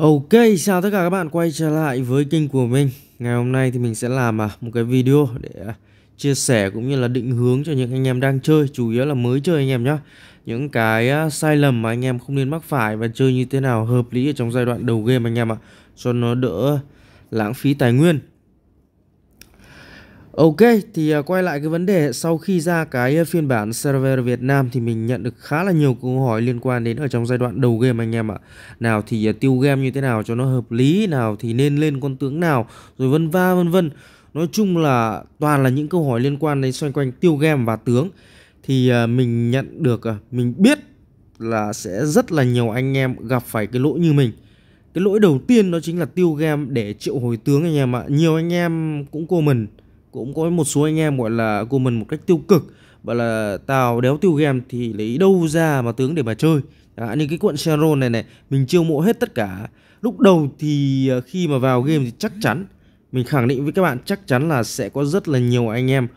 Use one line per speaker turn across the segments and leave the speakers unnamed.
Ok, chào tất cả các bạn quay trở lại với kênh của mình Ngày hôm nay thì mình sẽ làm à, một cái video để à, chia sẻ cũng như là định hướng cho những anh em đang chơi Chủ yếu là mới chơi anh em nhé Những cái à, sai lầm mà anh em không nên mắc phải và chơi như thế nào hợp lý ở trong giai đoạn đầu game anh em ạ Cho nó đỡ lãng phí tài nguyên Ok, thì à, quay lại cái vấn đề sau khi ra cái à, phiên bản server Việt Nam thì mình nhận được khá là nhiều câu hỏi liên quan đến ở trong giai đoạn đầu game anh em ạ. Nào thì à, tiêu game như thế nào cho nó hợp lý, nào thì nên lên con tướng nào, rồi vân va vân vân. Nói chung là toàn là những câu hỏi liên quan đến xoay quanh tiêu game và tướng. Thì mình nhận được, mình biết là sẽ rất là nhiều anh em gặp phải cái lỗi như mình. Cái lỗi đầu tiên đó chính là tiêu game để triệu hồi tướng anh em ạ. Nhiều anh em cũng comment cũng có một số anh em gọi là comment một cách tiêu cực và là tào đéo tiêu game thì lấy đâu ra mà tướng để mà chơi à, như cái quận Sharon này này mình chiêu mộ hết tất cả lúc đầu thì ờ, khi mà vào game thì chắc chắn mình khẳng định với các bạn chắc chắn là sẽ có rất là nhiều anh em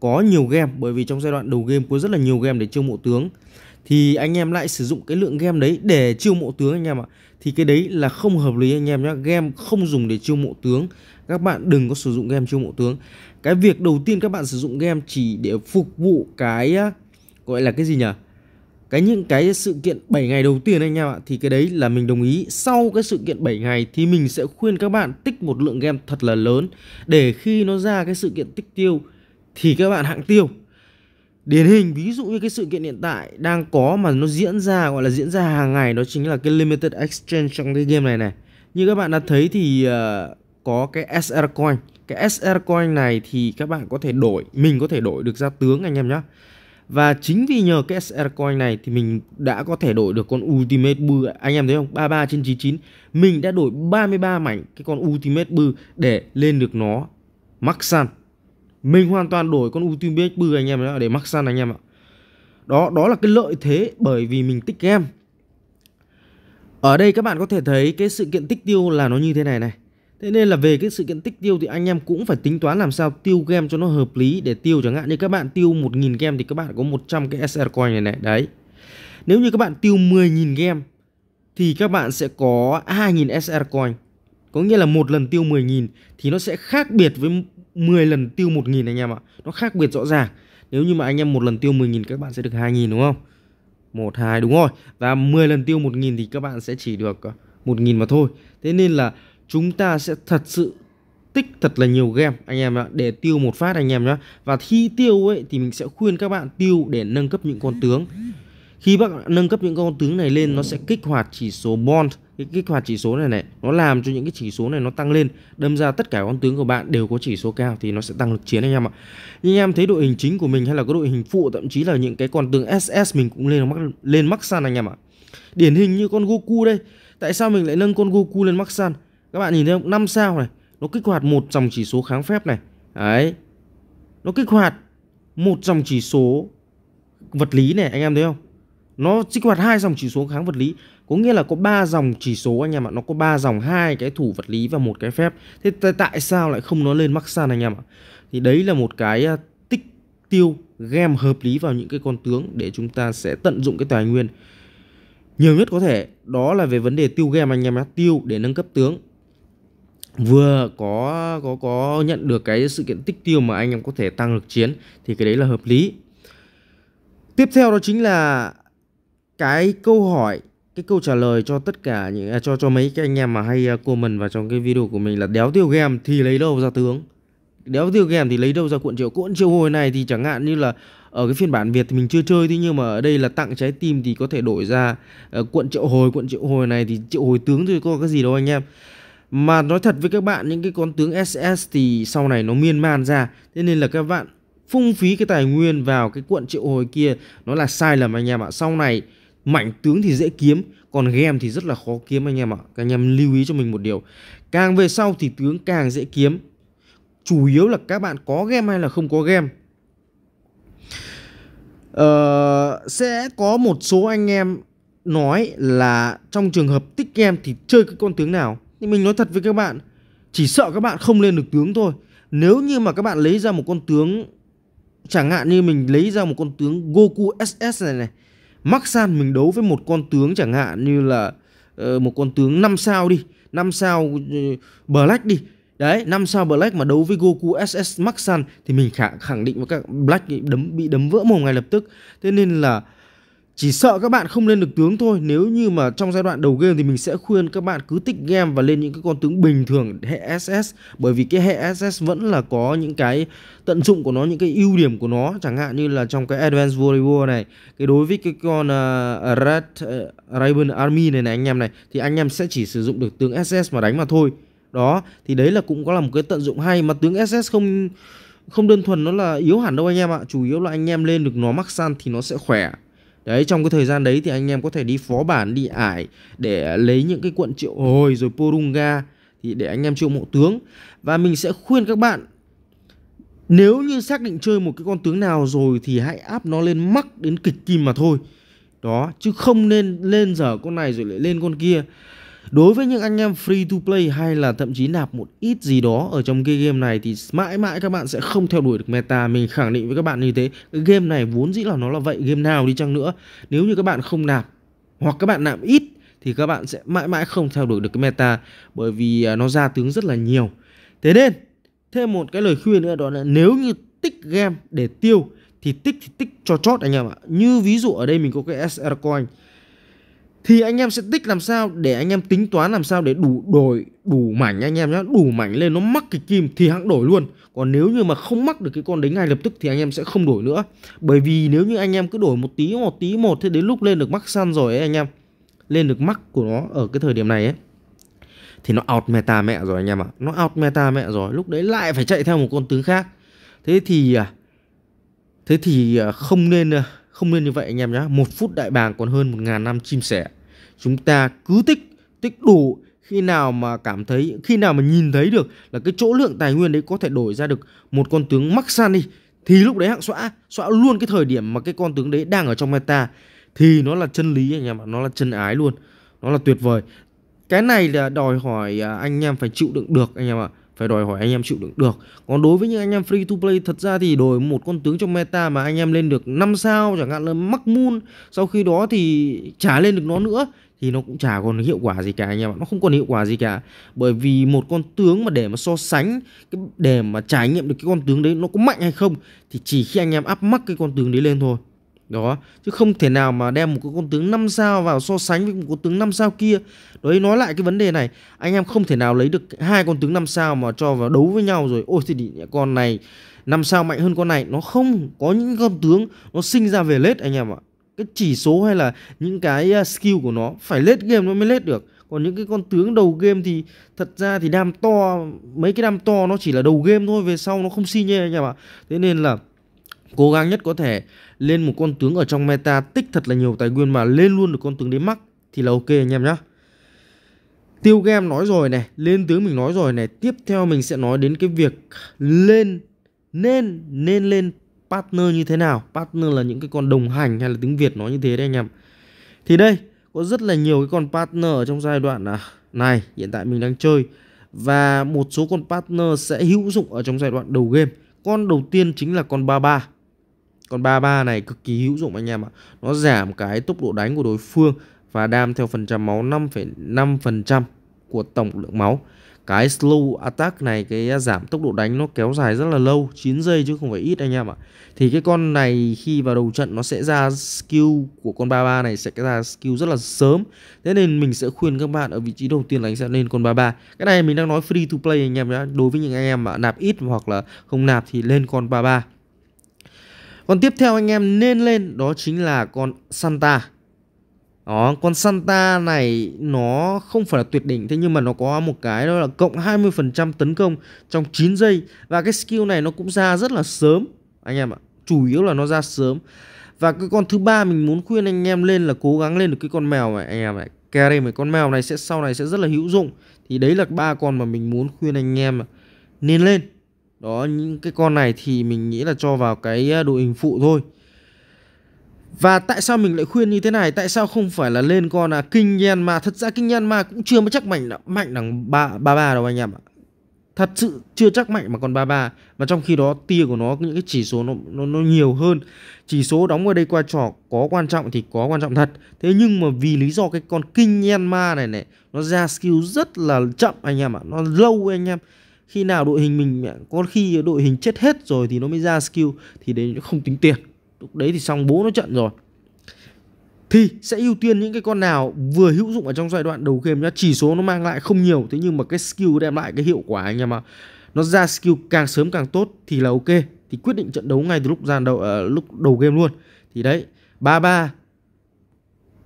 có nhiều game bởi vì trong giai đoạn đầu game có rất là nhiều game để chiêu mộ tướng thì anh em lại sử dụng cái lượng game đấy để chiêu mộ tướng anh em ạ à thì cái đấy là không hợp lý anh em nhé game không dùng để chiêu mộ tướng các bạn đừng có sử dụng game chiêu mộ tướng cái việc đầu tiên các bạn sử dụng game chỉ để phục vụ cái gọi là cái gì nhỉ cái những cái sự kiện 7 ngày đầu tiên anh em ạ thì cái đấy là mình đồng ý sau cái sự kiện 7 ngày thì mình sẽ khuyên các bạn tích một lượng game thật là lớn để khi nó ra cái sự kiện tích tiêu thì các bạn hạng tiêu điển hình ví dụ như cái sự kiện hiện tại đang có mà nó diễn ra gọi là diễn ra hàng ngày đó chính là cái limited exchange trong cái game này này như các bạn đã thấy thì ờ, có cái SR coin cái SR coin này thì các bạn có thể đổi mình có thể đổi được ra tướng anh em nhé và chính vì nhờ cái SR coin này thì mình đã có thể đổi được con Ultimate bư anh em thấy không 33 trên 99 mình đã đổi 33 mảnh cái con Ultimate bư để lên được nó max săn mình hoàn toàn đổi con Ultimate bư anh em nhé để mắc săn anh em ạ đó đó là cái lợi thế bởi vì mình tích game ở đây các bạn có thể thấy cái sự kiện tích tiêu là nó như thế này này Thế nên là về cái sự kiện tích tiêu thì anh em cũng phải tính toán làm sao tiêu game cho nó hợp lý để tiêu chẳng hạn như các bạn tiêu 1.000 game thì các bạn có 100 cái SR coin này này đấy. Nếu như các bạn tiêu 10.000 game thì các bạn sẽ có 2.000 SR coin. Có nghĩa là một lần tiêu 10.000 thì nó sẽ khác biệt với 10 lần tiêu 1.000 anh em ạ. Nó khác biệt rõ ràng. Nếu như mà anh em một lần tiêu 10.000 các bạn sẽ được 2.000 đúng không? 1 2 đúng rồi. Và 10 lần tiêu 1.000 thì các bạn sẽ chỉ được 1.000 ờ, mà thôi. Thế nên là chúng ta sẽ thật sự tích thật là nhiều game anh em ạ để tiêu một phát anh em nhé và khi tiêu ấy thì mình sẽ khuyên các bạn tiêu để nâng cấp những con tướng khi bác nâng cấp những con tướng này lên nó sẽ kích hoạt chỉ số bond cái kích hoạt chỉ số này này nó làm cho những cái chỉ số này nó tăng lên đâm ra tất cả con tướng của bạn đều có chỉ số cao thì nó sẽ tăng lực chiến anh em ạ Như anh em thấy đội hình chính của mình hay là có đội hình phụ thậm chí là những cái con tướng ss mình cũng lên mắc lên mắc san anh em ạ điển hình như con goku đây tại sao mình lại nâng con goku lên mắc san các bạn nhìn thấy không năm sao này nó kích hoạt một dòng chỉ số kháng phép này đấy nó kích hoạt một dòng chỉ số vật lý này anh em thấy không nó kích hoạt hai dòng chỉ số kháng vật lý có nghĩa là có ba dòng chỉ số anh em ạ nó có ba dòng hai cái thủ vật lý và một cái phép thế tại sao lại không nó lên max san anh em ạ thì đấy là một cái à, tích tiêu game hợp lý vào những cái con tướng để chúng ta sẽ tận dụng cái tài nguyên nhiều nhất có thể đó là về vấn đề tiêu game anh em nhé tiêu để nâng cấp tướng vừa có có có nhận được cái sự kiện tích tiêu mà anh em có thể tăng lực chiến thì cái đấy là hợp lý tiếp theo đó chính là cái câu hỏi cái câu trả lời cho tất cả những à, cho cho mấy cái anh em mà hay à, comment vào trong cái video của mình là đéo tiêu game thì lấy đâu ra tướng đéo tiêu game thì lấy đâu ra cuộn triệu cuộn triệu hồi này thì chẳng hạn như là ở cái phiên bản việt thì mình chưa chơi thế nhưng mà ở đây là tặng trái tim thì có thể đổi ra ờ, cuộn triệu hồi cuộn triệu hồi này thì triệu hồi tướng thôi có cái gì đâu anh em mà nói thật với các bạn những cái con tướng ss thì sau này nó miên man ra thế nên là các bạn phung phí cái tài nguyên vào cái cuộn triệu hồi kia nó là sai lầm anh em ạ sau này mạnh tướng thì dễ kiếm còn game thì rất là khó kiếm anh em ạ các anh em lưu ý cho mình một điều càng về sau thì tướng càng dễ kiếm chủ yếu là các bạn có game hay là không có game ờ, sẽ có một số anh em nói là trong trường hợp tích game thì chơi cái con tướng nào nhưng mình nói thật với các bạn chỉ sợ các bạn không lên được tướng thôi nếu như mà các bạn lấy ra một con tướng chẳng hạn như mình lấy ra một con tướng Goku SS này này mắc san mình đấu với một con tướng chẳng hạn như là uh, một con tướng 5 sao đi 5 sao uh, Black đi Đấy, 5 sao Black mà đấu với Goku SS Max Sun thì mình khả, khẳng định với các Black bị đấm, bị đấm vỡ mồm ngay lập tức. Thế nên là chỉ sợ các bạn không lên được tướng thôi Nếu như mà trong giai đoạn đầu game thì mình sẽ khuyên các bạn cứ tích game và lên những cái con tướng bình thường hệ SS Bởi vì cái hệ SS vẫn là có những cái tận dụng của nó, những cái ưu điểm của nó Chẳng hạn như là trong cái Advanced Volleyball này cái Đối với cái con uh, Red uh, Raven Army này này anh em này Thì anh em sẽ chỉ sử dụng được tướng SS mà đánh mà thôi Đó, thì đấy là cũng có là một cái tận dụng hay mà tướng SS không... Không đơn thuần nó là yếu hẳn đâu anh em ạ Chủ yếu là anh em lên được nó max săn thì nó sẽ khỏe Đấy, trong cái thời gian đấy thì anh em có thể đi phó bản, đi ải để lấy những cái quận triệu hồi rồi Porunga thì để anh em triệu mộ tướng. Và mình sẽ khuyên các bạn nếu như xác định chơi một cái con tướng nào rồi thì hãy áp nó lên mắc đến kịch kim mà thôi. Đó, chứ không nên lên giờ con này rồi lại lên con kia đối với những anh em free to play hay là thậm chí nạp một ít gì đó ở trong cái game này thì mãi mãi các bạn sẽ không theo đuổi được meta mình khẳng định với các bạn như thế game này vốn dĩ là nó là vậy game nào đi chăng nữa nếu như các bạn không nạp hoặc các bạn nạp ít thì các bạn sẽ mãi mãi không theo đuổi được cái meta bởi vì à, nó ra tướng rất là nhiều thế nên thêm một cái lời khuyên nữa đó là nếu như tích game để tiêu thì tích thì tích cho chót anh em ạ như ví dụ ở đây mình có cái SR coin thì anh em sẽ tích làm sao để anh em tính toán làm sao để đủ đổi đủ mảnh anh em nhé đủ mảnh lên nó mắc cái kim thì hãng đổi luôn còn nếu như mà không mắc được cái con đấy ngay lập tức thì anh em sẽ không đổi nữa bởi vì nếu như anh em cứ đổi một tí một tí một thế đến lúc lên được mắc săn rồi ấy anh em lên được mắc của nó ở cái thời điểm này ấy thì nó out meta mẹ rồi anh em ạ à. nó out meta mẹ rồi lúc đấy lại phải chạy theo một con tướng khác thế thì à, thế thì à, không nên à, không nên như vậy anh em nhé. Một phút đại bàng còn hơn một ngàn năm chim sẻ. Chúng ta cứ tích, tích đủ khi nào mà cảm thấy, khi nào mà nhìn thấy được là cái chỗ lượng tài nguyên đấy có thể đổi ra được một con tướng mắc san đi. Thì lúc đấy hạng xóa, xóa luôn cái thời điểm mà cái con tướng đấy đang ở trong meta. Thì nó là chân lý anh em ạ, nó là chân ái luôn. Nó là tuyệt vời. Cái này là đòi hỏi à, anh em phải chịu đựng được anh em ạ phải đòi hỏi anh em chịu đựng được còn đối với những anh em free to play thật ra thì đổi một con tướng trong meta mà anh em lên được 5 sao chẳng hạn là mắc moon sau khi đó thì trả lên được nó nữa thì nó cũng chả còn hiệu quả gì cả anh em ạ nó không còn hiệu quả gì cả bởi vì một con tướng mà để mà so sánh để mà trải nghiệm được cái con tướng đấy nó có mạnh hay không thì chỉ khi anh em áp mắc cái con tướng đấy lên thôi đó chứ không thể nào mà đem một cái con tướng 5 sao vào so sánh với một con tướng 5 sao kia đấy nói lại cái vấn đề này anh em không thể nào lấy được hai con tướng 5 sao mà cho vào đấu với nhau rồi ôi thì con này 5 sao mạnh hơn con này nó không có những con tướng nó sinh ra về lết anh em ạ cái chỉ số hay là những cái skill của nó phải lết game nó mới lết được còn những cái con tướng đầu game thì thật ra thì đam to mấy cái đam to nó chỉ là đầu game thôi về sau nó không xi nhê anh em ạ thế nên là cố gắng nhất có thể lên một con tướng ở trong meta tích thật là nhiều tài nguyên mà lên luôn được con tướng đến mắc thì là ok anh em nhá. Tiêu game nói rồi này, lên tướng mình nói rồi này, tiếp theo mình sẽ nói đến cái việc lên nên nên lên partner như thế nào. Partner là những cái con đồng hành hay là tiếng Việt nói như thế đấy anh em. Thì đây, có rất là nhiều cái con partner ở trong giai đoạn à, này, hiện tại mình đang chơi và một số con partner sẽ hữu dụng ở trong giai đoạn đầu game. Con đầu tiên chính là con 33. Còn 33 này cực kỳ hữu dụng anh em ạ. Nó giảm cái tốc độ đánh của đối phương và đam theo phần trăm máu 5,5% của tổng lượng máu. Cái slow attack này cái giảm tốc độ đánh nó kéo dài rất là lâu, 9 giây chứ không phải ít anh em ạ. Thì cái con này khi vào đầu trận nó sẽ ra skill của con 33 này sẽ ra skill rất là sớm. Thế nên mình sẽ khuyên các bạn ở vị trí đầu tiên là anh sẽ lên con 33. Cái này mình đang nói free to play anh em nhá. Đối với những anh em mà nạp ít hoặc là không nạp thì lên con 33. Còn tiếp theo anh em nên lên đó chính là con Santa. Đó, con Santa này nó không phải là tuyệt đỉnh thế nhưng mà nó có một cái đó là cộng 20% tấn công trong 9 giây và cái skill này nó cũng ra rất là sớm anh em ạ. Chủ yếu là nó ra sớm. Và cái con thứ ba mình muốn khuyên anh em lên là cố gắng lên được cái con mèo này anh em ạ. Carry mấy con mèo này sẽ sau này sẽ rất là hữu dụng. Thì đấy là ba con mà mình muốn khuyên anh em nên lên đó những cái con này thì mình nghĩ là cho vào cái ờ, đội hình phụ thôi và tại sao mình lại khuyên như thế này tại sao không phải là lên con là kinh nhân Myanmar thật ra kinh nhân Myanmar cũng chưa mới chắc mạnh mạnh đằng ba ba ba đâu anh em ạ thật sự chưa chắc mạnh mà còn ba ba mà trong khi đó tia của nó những cái chỉ số nó nó, nó nhiều hơn chỉ số đóng ở đây qua trò có quan trọng thì có quan trọng thật thế nhưng mà vì lý do cái con kinh nhân ma này này nó ra skill rất là chậm anh em ạ nó lâu anh em khi nào đội hình mình có khi đội hình chết hết rồi thì nó mới ra skill thì đấy nó không tính tiền lúc đấy thì xong bố nó trận rồi thì sẽ ưu tiên những cái con nào vừa hữu dụng ở trong giai đoạn đầu game nhá chỉ số nó mang lại không nhiều thế nhưng mà cái skill đem lại cái hiệu quả anh em ạ nó ra skill càng sớm càng tốt thì là ok thì quyết định trận đấu ngay từ lúc gian đầu uh, lúc đầu game luôn thì đấy ba ba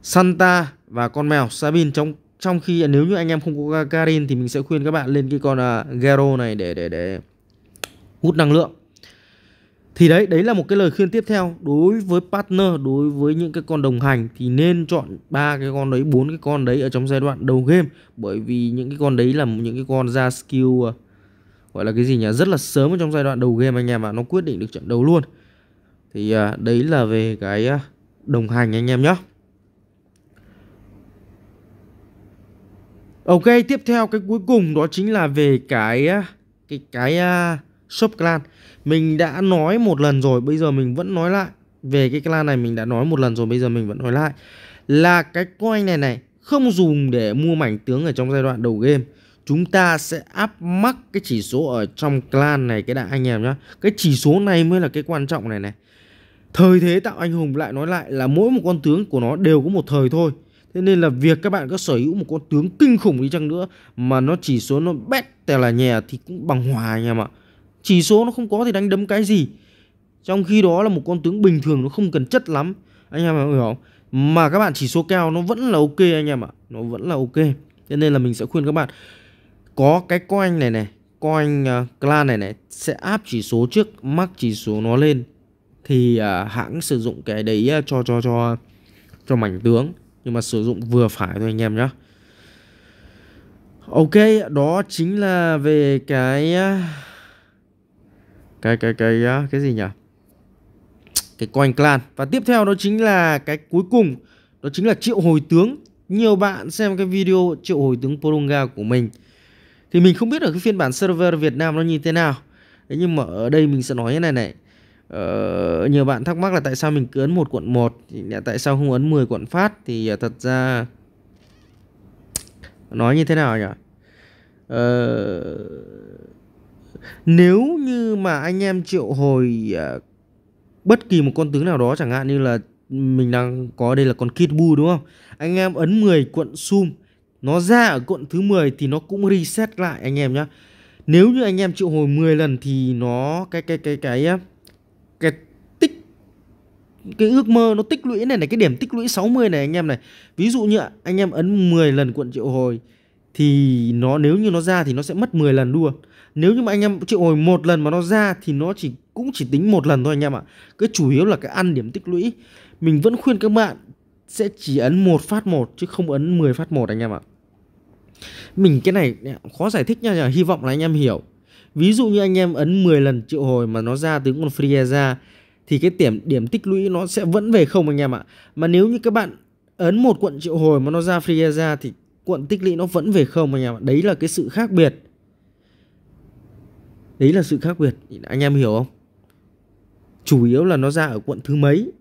santa và con mèo sabin trong trong khi nếu như anh em không có Karin thì mình sẽ khuyên các bạn lên cái con uh, Gero này để để để hút năng lượng thì đấy đấy là một cái lời khuyên tiếp theo đối với partner đối với những cái con đồng hành thì nên chọn ba cái con đấy bốn cái con đấy ở trong giai đoạn đầu game bởi vì những cái con đấy là những cái con ra skill uh, gọi là cái gì nhỉ rất là sớm ở trong giai đoạn đầu game anh em ạ à. nó quyết định được trận đấu luôn thì uh, đấy là về cái uh, đồng hành anh em nhé Ok, tiếp theo cái cuối cùng đó chính là về cái cái cái uh, shop clan. Mình đã nói một lần rồi, bây giờ mình vẫn nói lại. Về cái clan này mình đã nói một lần rồi, bây giờ mình vẫn nói lại. Là cái coin này này không dùng để mua mảnh tướng ở trong giai đoạn đầu game. Chúng ta sẽ áp mắc cái chỉ số ở trong clan này cái đại anh em nhá. Cái chỉ số này mới là cái quan trọng này này. Thời thế tạo anh hùng lại nói lại là mỗi một con tướng của nó đều có một thời thôi Thế nên là việc các bạn có sở hữu một con tướng kinh khủng đi chăng nữa mà nó chỉ số nó bét tè là nhà thì cũng bằng hòa anh em ạ. Chỉ số nó không có thì đánh đấm cái gì. Trong khi đó là một con tướng bình thường nó không cần chất lắm. Anh em hiểu không? Mà các bạn chỉ số cao nó vẫn là ok anh em ạ. Nó vẫn là ok. Cho nên là mình sẽ khuyên các bạn có cái coin này này, coin uh, clan này này sẽ áp chỉ số trước, mắc chỉ số nó lên thì uh, hãng sử dụng cái đấy à, cho cho cho cho mảnh tướng nhưng mà sử dụng vừa phải thôi anh em nhé ok đó chính là về cái cái cái cái cái gì nhỉ cái coin clan và tiếp theo đó chính là cái cuối cùng đó chính là triệu hồi tướng nhiều bạn xem cái video triệu hồi tướng Polonga của mình thì mình không biết ở cái phiên bản server Việt Nam nó như thế nào thế nhưng mà ở đây mình sẽ nói thế này này Ờ, nhiều bạn thắc mắc là tại sao mình cứ ấn một quận 1 tại sao không ấn 10 quận phát thì ờ, thật ra nói như thế nào nhỉ ờ, nếu như mà anh em triệu hồi ờ, bất kỳ một con tướng nào đó chẳng hạn như là mình đang có đây là con kid bu đúng không anh em ấn 10 quận sum nó ra ở quận thứ 10 thì nó cũng reset lại anh em nhé nếu như anh em triệu hồi 10 lần thì nó cái cái cái cái, cái cái ước mơ nó tích lũy này này cái điểm tích lũy 60 này anh em này ví dụ như anh em ấn 10 lần cuộn triệu hồi thì nó nếu như nó ra thì nó sẽ mất 10 lần luôn nếu như mà anh em triệu hồi một lần mà nó ra thì nó chỉ cũng chỉ tính một lần thôi anh em ạ cái chủ yếu là cái ăn điểm tích lũy mình vẫn khuyên các bạn sẽ chỉ ấn một phát một chứ không ấn 10 phát một anh em ạ mình cái này khó giải thích nha hy vọng là anh em hiểu ví dụ như anh em ấn 10 lần triệu hồi mà nó ra tướng con free ra thì cái điểm điểm tích lũy nó sẽ vẫn về không anh em ạ. Mà nếu như các bạn ấn một quận triệu hồi mà nó ra free thì quận tích lũy nó vẫn về không anh em ạ. Đấy là cái sự khác biệt. Đấy là sự khác biệt. Anh em hiểu không? Chủ yếu là nó ra ở quận thứ mấy.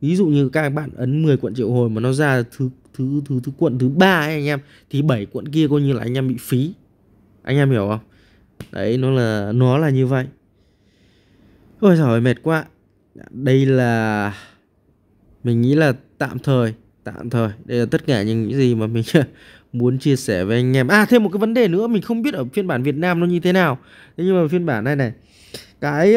Ví dụ như các bạn ấn 10 quận triệu hồi mà nó ra thứ thứ thứ thứ quận thứ ba ấy anh em thì bảy quận kia coi như là anh em bị phí. Anh em hiểu không? Đấy nó là nó là như vậy. Ôi giời mệt quá đây là mình nghĩ là tạm thời tạm thời đây là tất cả những gì mà mình muốn chia sẻ với anh em à thêm một cái vấn đề nữa mình không biết ở phiên bản Việt Nam nó như thế nào thế nhưng mà phiên bản này này cái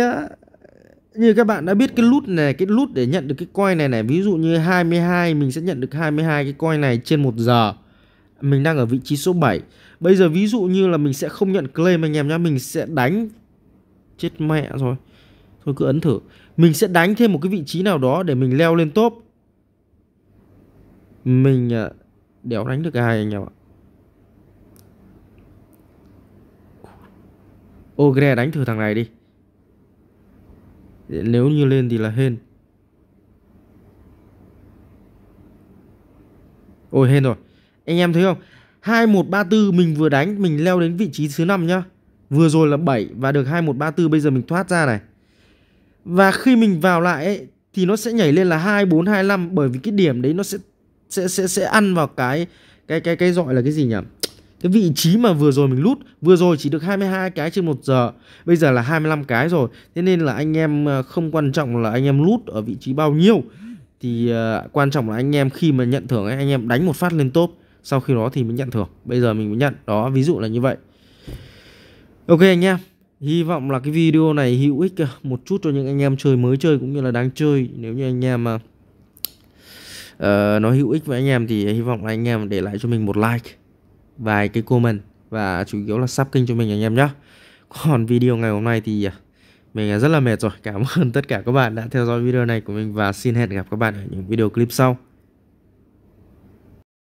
như các bạn đã biết cái nút này cái nút để nhận được cái coin này này ví dụ như 22 mình sẽ nhận được 22 cái coin này trên một giờ mình đang ở vị trí số 7 bây giờ ví dụ như là mình sẽ không nhận claim anh em nhá mình sẽ đánh chết mẹ rồi Tôi cứ ấn thử Mình sẽ đánh thêm một cái vị trí nào đó để mình leo lên top Mình à, đéo đánh được ai anh em ạ Ogre đánh thử thằng này đi Nếu như lên thì là hên Ôi hên rồi Anh em thấy không 2134 mình vừa đánh Mình leo đến vị trí thứ 5 nhá Vừa rồi là 7 và được 2134 Bây giờ mình thoát ra này và khi mình vào lại ấy, thì nó sẽ nhảy lên là 2425 bởi vì cái điểm đấy nó sẽ sẽ sẽ sẽ ăn vào cái cái cái cái gọi là cái gì nhỉ? Cái vị trí mà vừa rồi mình lút, vừa rồi chỉ được 22 cái trên 1 giờ, bây giờ là 25 cái rồi. Thế nên là anh em ờ, không quan trọng là anh em lút ở vị trí bao nhiêu thì uh, quan trọng là anh em khi mà nhận thưởng anh em đánh một phát lên top, sau khi đó thì mới nhận thưởng. Bây giờ mình mới nhận, đó ví dụ là như vậy. Ok anh em. Hy vọng là cái video này hữu ích à, một chút cho những anh em chơi mới chơi cũng như là đang chơi Nếu như anh em mà uh, nó hữu ích với anh em thì hy vọng là anh em để lại cho mình một like Vài cái comment và chủ yếu là sub kênh cho mình anh em nhé Còn video ngày hôm nay thì à, mình rất là mệt rồi Cảm ơn tất cả các bạn đã theo dõi video này của mình và xin hẹn gặp các bạn ở những video clip sau